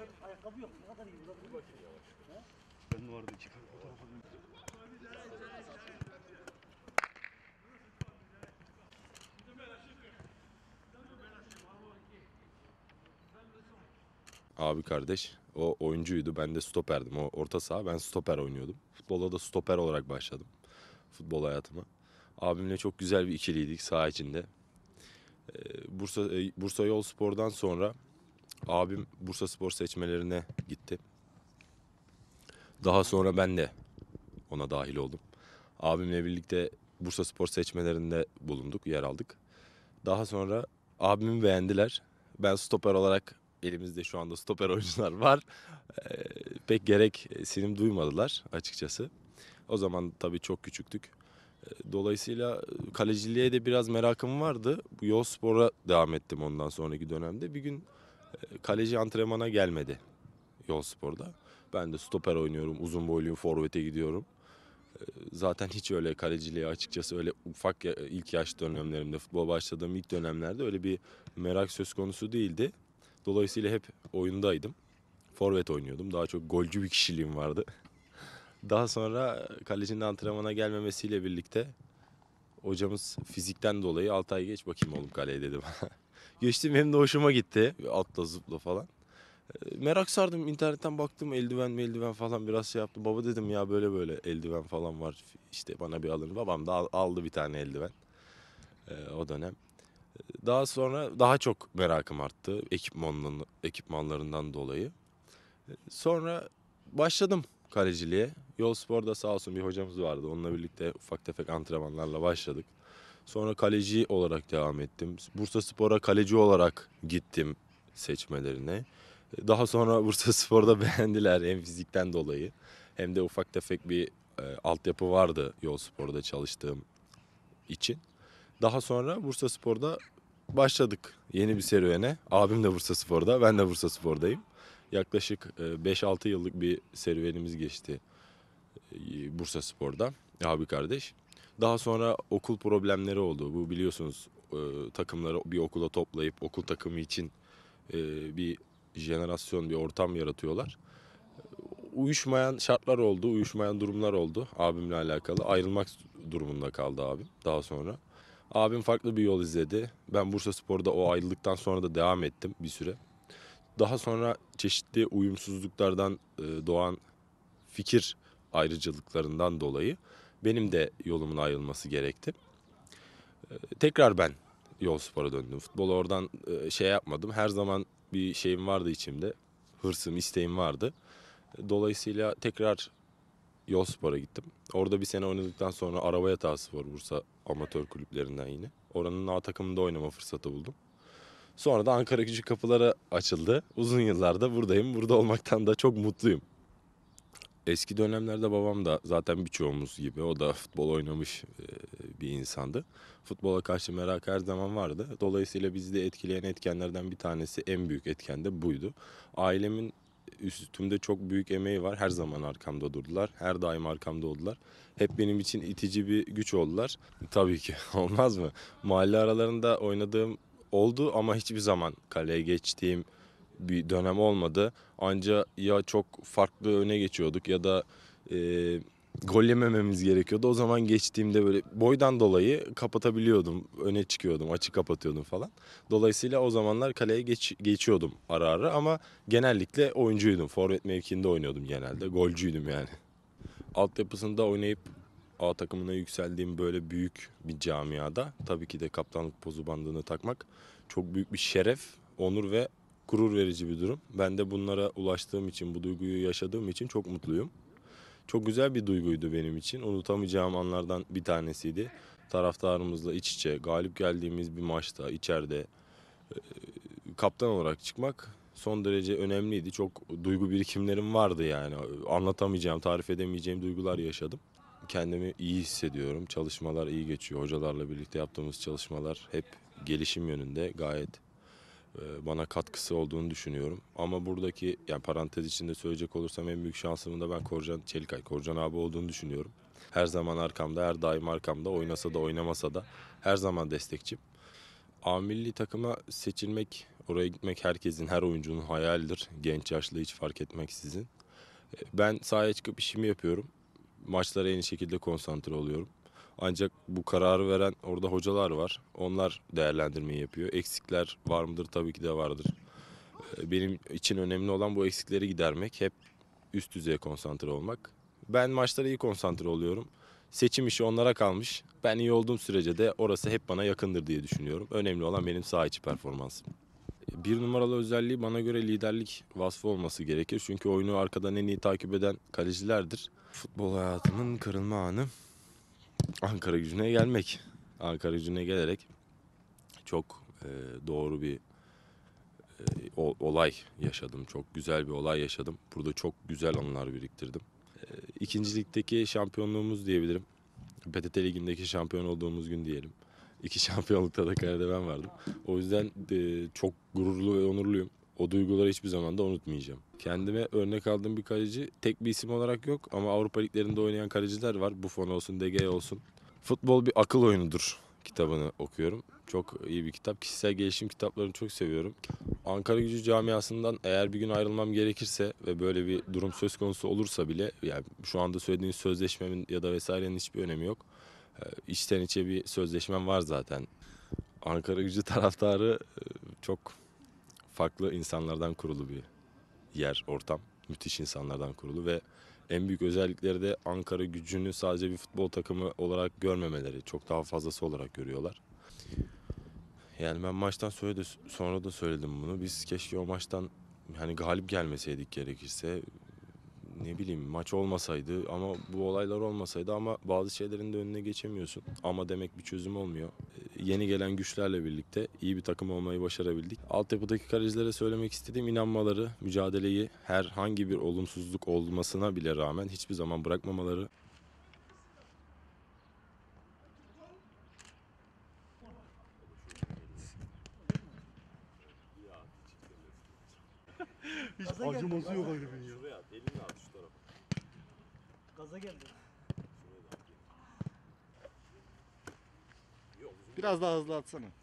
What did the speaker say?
Ben vardı iki o tarafa Abi kardeş o oyuncuydu ben de stoperdim o orta saha ben stoper oynuyordum. Futbola da stoper olarak başladım futbol hayatıma. Abimle çok güzel bir ikiliydik saha içinde. Ee, Bursa e, Bursa Yol Spor'dan sonra abim Bursa Spor seçmelerine gitti. Daha sonra ben de ona dahil oldum. Abimle birlikte Bursa Spor seçmelerinde bulunduk, yer aldık. Daha sonra abimi beğendiler. Ben stoper olarak elimizde şu anda stoper oyuncular var. Ee, pek gerek sinim duymadılar açıkçası. O zaman tabii çok küçüktük. Ee, dolayısıyla kaleciliğe de biraz merakım vardı. Yol spora devam ettim ondan sonraki dönemde. Bir gün kaleci antrenmana gelmedi yol sporda. Ben de stoper oynuyorum, uzun boyluyum, forvete gidiyorum. Ee, zaten hiç öyle kaleciliğe açıkçası öyle ufak ilk yaş dönemlerimde futbol başladığım ilk dönemlerde öyle bir merak söz konusu değildi. Dolayısıyla hep oyundaydım. Forvet oynuyordum. Daha çok golcü bir kişiliğim vardı. Daha sonra kalecinin antrenmana gelmemesiyle birlikte hocamız fizikten dolayı 6 ay geç bakayım oğlum kaleye dedi bana. geçtim hem de hoşuma gitti. Atla zıpla falan. Ee, merak sardım internetten baktım eldiven eldiven falan biraz şey yaptım. Baba dedim ya böyle böyle eldiven falan var işte bana bir alın. Babam da aldı bir tane eldiven ee, o dönem. Ee, daha sonra daha çok merakım arttı ekipmanların, ekipmanlarından dolayı. Sonra başladım kaleciliğe. Yol Spor'da sağ olsun bir hocamız vardı. Onunla birlikte ufak tefek antrenmanlarla başladık. Sonra kaleci olarak devam ettim. Bursa Spor'a kaleci olarak gittim seçmelerine. Daha sonra Bursa Spor'da beğendiler hem fizikten dolayı hem de ufak tefek bir e, altyapı vardı yol sporda çalıştığım için. Daha sonra Bursa Spor'da başladık yeni bir serüvene. Abim de Bursa Spor'da, ben de Bursa Spor'dayım. Yaklaşık 5-6 e, yıllık bir serüvenimiz geçti e, Bursa Spor'da abi kardeş. Daha sonra okul problemleri oldu. Bu biliyorsunuz e, takımları bir okula toplayıp okul takımı için e, bir jenerasyon, bir ortam yaratıyorlar. Uyuşmayan şartlar oldu, uyuşmayan durumlar oldu abimle alakalı. Ayrılmak durumunda kaldı abim daha sonra. Abim farklı bir yol izledi. Ben Bursa Spor'da o ayrıldıktan sonra da devam ettim bir süre. Daha sonra çeşitli uyumsuzluklardan e, doğan fikir ayrıcalıklarından dolayı benim de yolumun ayrılması gerekti. Ee, tekrar ben yol spora döndüm. Futbolu oradan e, şey yapmadım. Her zaman bir şeyim vardı içimde. Hırsım, isteğim vardı. Dolayısıyla tekrar yol spora gittim. Orada bir sene oynadıktan sonra araba yatağı spor Bursa amatör kulüplerinden yine. Oranın A takımında oynama fırsatı buldum. Sonra da Ankara Gücü kapıları açıldı. Uzun yıllarda buradayım. Burada olmaktan da çok mutluyum. Eski dönemlerde babam da zaten birçoğumuz gibi o da futbol oynamış e, bir insandı. Futbola karşı merak her zaman vardı. Dolayısıyla bizi de etkileyen etkenlerden bir tanesi en büyük etken de buydu. Ailemin üstümde çok büyük emeği var. Her zaman arkamda durdular. Her daim arkamda oldular. Hep benim için itici bir güç oldular. Tabii ki olmaz mı? Mahalle aralarında oynadığım oldu ama hiçbir zaman kaleye geçtiğim bir dönem olmadı. Anca ya çok farklı öne geçiyorduk ya da e, gol yemememiz gerekiyordu. O zaman geçtiğimde böyle boydan dolayı kapatabiliyordum. Öne çıkıyordum, açı kapatıyordum falan. Dolayısıyla o zamanlar kaleye geç, geçiyordum ara ara ama genellikle oyuncuydum. Forvet mevkiinde oynuyordum genelde. Golcüydüm yani. Altyapısında oynayıp A takımına yükseldiğim böyle büyük bir camiada tabii ki de kaptanlık pozu bandını takmak çok büyük bir şeref, onur ve gurur verici bir durum. Ben de bunlara ulaştığım için, bu duyguyu yaşadığım için çok mutluyum. Çok güzel bir duyguydu benim için. Unutamayacağım anlardan bir tanesiydi. Taraftarımızla iç içe, galip geldiğimiz bir maçta, içeride e, kaptan olarak çıkmak son derece önemliydi. Çok duygu birikimlerim vardı yani. Anlatamayacağım, tarif edemeyeceğim duygular yaşadım. Kendimi iyi hissediyorum. Çalışmalar iyi geçiyor. Hocalarla birlikte yaptığımız çalışmalar hep gelişim yönünde gayet e, bana katkısı olduğunu düşünüyorum. Ama buradaki yani parantez içinde söyleyecek olursam en büyük şansımın da ben Korcan Çelikay, Korcan abi olduğunu düşünüyorum. Her zaman arkamda, her daim arkamda oynasa da oynamasa da her zaman destekçim. A milli takıma seçilmek, oraya gitmek herkesin, her oyuncunun hayalidir. Genç yaşlı hiç fark etmeksizin. E, ben sahaya çıkıp işimi yapıyorum. Maçlara en iyi şekilde konsantre oluyorum. Ancak bu kararı veren orada hocalar var. Onlar değerlendirmeyi yapıyor. Eksikler var mıdır? Tabii ki de vardır. Ee, benim için önemli olan bu eksikleri gidermek. Hep üst düzeye konsantre olmak. Ben maçlara iyi konsantre oluyorum. Seçim işi onlara kalmış. Ben iyi olduğum sürece de orası hep bana yakındır diye düşünüyorum. Önemli olan benim saha içi performansım. Bir numaralı özelliği bana göre liderlik vasfı olması gerekir. Çünkü oyunu arkadan en iyi takip eden kalecilerdir. Futbol hayatımın kırılma anı Ankara gücüne gelmek. Ankara gücüne gelerek çok e, doğru bir e, olay yaşadım. Çok güzel bir olay yaşadım. Burada çok güzel anılar biriktirdim. E, ikincilikteki şampiyonluğumuz diyebilirim. PTT Ligi'ndeki şampiyon olduğumuz gün diyelim. İki şampiyonlukta da kalede ben vardım. O yüzden e, çok gururlu ve onurluyum. O duyguları hiçbir zaman da unutmayacağım. Kendime örnek aldığım bir kaleci tek bir isim olarak yok ama Avrupa liglerinde oynayan kaleciler var. Buffon olsun, DG olsun. Futbol bir akıl oyunudur kitabını okuyorum. Çok iyi bir kitap. Kişisel gelişim kitaplarını çok seviyorum. Ankara Gücü camiasından eğer bir gün ayrılmam gerekirse ve böyle bir durum söz konusu olursa bile yani şu anda söylediğiniz sözleşmemin ya da vesairenin hiçbir önemi yok. Ee, içten içe bir sözleşmem var zaten. Ankara Gücü taraftarı e, çok farklı insanlardan kurulu bir yer, ortam. Müthiş insanlardan kurulu ve en büyük özellikleri de Ankara gücünü sadece bir futbol takımı olarak görmemeleri. Çok daha fazlası olarak görüyorlar. Yani ben maçtan sonra da, sonra da söyledim bunu. Biz keşke o maçtan hani galip gelmeseydik gerekirse ne bileyim maç olmasaydı ama bu olaylar olmasaydı ama bazı şeylerin de önüne geçemiyorsun. Ama demek bir çözüm olmuyor. Ee, yeni gelen güçlerle birlikte iyi bir takım olmayı başarabildik. Altyapıdaki kalecilere söylemek istediğim inanmaları, mücadeleyi herhangi bir olumsuzluk olmasına bile rağmen hiçbir zaman bırakmamaları. Hiç acıması yok herifin ya. Şuraya at, elini at. Gaza geldi. Biraz daha hızlı atsana.